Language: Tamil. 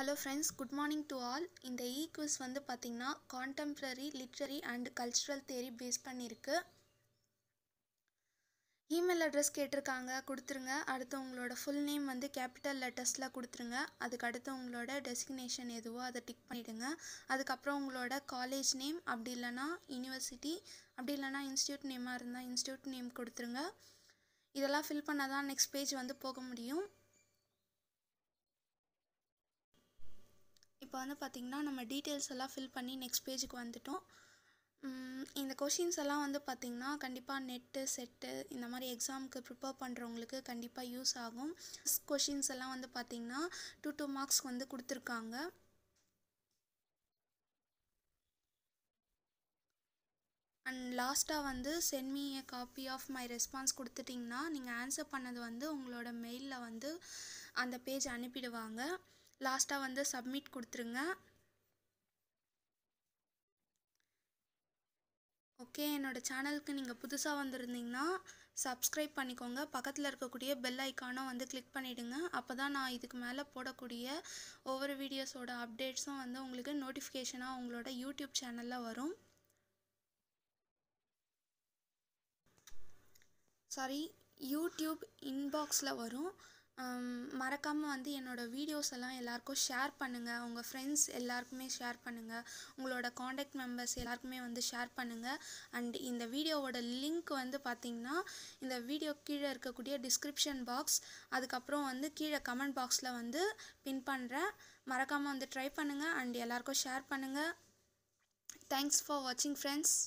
hello friends good morning to all இந்த ஈக்விஸ் e வந்து பார்த்திங்கன்னா contemporary literary and cultural theory base பண்ணியிருக்கு இமெயில் அட்ரஸ் கேட்டிருக்காங்க கொடுத்துருங்க அடுத்து உங்களோட ஃபுல் நேம் வந்து கேபிட்டல் லெட்டர்ஸில் கொடுத்துருங்க அதுக்கு அடுத்து உங்களோட டெசிக்னேஷன் எதுவோ அதை டிக் பண்ணிவிடுங்க அதுக்கப்புறம் உங்களோட காலேஜ் நேம் அப்படி இல்லைனா யூனிவர்சிட்டி அப்படி இல்லைனா இன்ஸ்டியூட் நேமாக இருந்தால் இன்ஸ்டியூட் நேம் கொடுத்துருங்க இதெல்லாம் ஃபில் பண்ணால் தான் நெக்ஸ்ட் பேஜ் வந்து போக முடியும் இப்போ வந்து பார்த்திங்கன்னா நம்ம டீட்டெயில்ஸ் எல்லாம் ஃபில் பண்ணி நெக்ஸ்ட் பேஜுக்கு வந்துட்டோம் இந்த கொஷின்ஸ் எல்லாம் வந்து பார்த்திங்கன்னா கண்டிப்பாக நெட்டு செட்டு இந்த மாதிரி எக்ஸாமுக்கு ப்ரிப்பேர் பண்ணுறவங்களுக்கு கண்டிப்பாக யூஸ் ஆகும் கொஷின்ஸ் எல்லாம் வந்து பார்த்திங்கன்னா டூ டூ மார்க்ஸ் வந்து கொடுத்துருக்காங்க அண்ட் லாஸ்ட்டாக வந்து send a copy of my response கொடுத்துட்டிங்கன்னா நீங்கள் ஆன்சர் பண்ணது வந்து உங்களோட மெயிலில் வந்து அந்த பேஜ் அனுப்பிடுவாங்க லாஸ்ட்டாக வந்து சப்மிட் கொடுத்துருங்க ஓகே என்னோடய சேனலுக்கு நீங்கள் புதுசாக வந்திருந்தீங்கன்னா சப்ஸ்கிரைப் பண்ணிக்கோங்க பக்கத்தில் இருக்கக்கூடிய பெல் ஐக்கானும் வந்து கிளிக் பண்ணிவிடுங்க அப்போ தான் நான் இதுக்கு மேலே போடக்கூடிய ஒவ்வொரு வீடியோஸோட அப்டேட்ஸும் வந்து உங்களுக்கு நோட்டிஃபிகேஷனாக உங்களோட யூடியூப் சேனலில் வரும் சாரி யூடியூப் இன்பாக்ஸில் வரும் மறக்காமல் வந்து என்னோடய வீடியோஸ் எல்லாம் எல்லாேருக்கும் ஷேர் பண்ணுங்கள் உங்கள் ஃப்ரெண்ட்ஸ் எல்லாேருக்குமே ஷேர் பண்ணுங்கள் உங்களோட காண்டாக்ட் மெம்பர்ஸ் எல்லாருக்குமே வந்து ஷேர் பண்ணுங்கள் அண்ட் இந்த வீடியோவோட லிங்க் வந்து பார்த்திங்கன்னா இந்த வீடியோ கீழே இருக்கக்கூடிய டிஸ்கிரிப்ஷன் பாக்ஸ் அதுக்கப்புறம் வந்து கீழே கமெண்ட் பாக்ஸில் வந்து பின் பண்ணுறேன் மறக்காமல் வந்து ட்ரை பண்ணுங்கள் அண்ட் எல்லாேருக்கும் ஷேர் பண்ணுங்கள் தேங்க்ஸ் ஃபார் வாட்சிங் ஃப்ரெண்ட்ஸ்